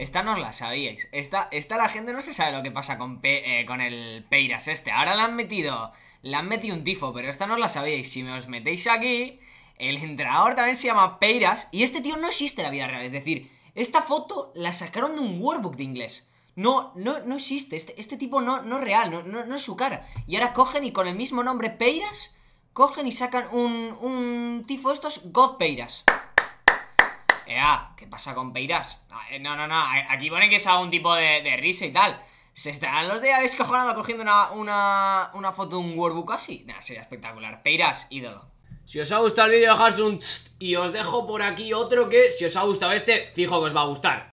Esta no la sabíais. Esta, esta la gente no se sabe lo que pasa con, eh, con el Peiras este. Ahora la han metido... Le han metido un tifo, pero esta no la sabíais. Si me os metéis aquí, el entrenador también se llama Peiras. Y este tío no existe en la vida real. Es decir, esta foto la sacaron de un workbook de inglés. No, no, no existe. Este, este tipo no, no es real, no, no, es su cara. Y ahora cogen y con el mismo nombre Peiras, cogen y sacan un, un tifo estos God Peiras. Ea, eh, ah, ¿qué pasa con Peiras? Ah, eh, no, no, no, aquí pone que es algún tipo de, risa y tal Se están los de descojonando cogiendo una, una, foto de un workbook así sería espectacular Peiras, ídolo si os ha gustado el vídeo dejad un y os dejo por aquí otro que si os ha gustado este, fijo que os va a gustar.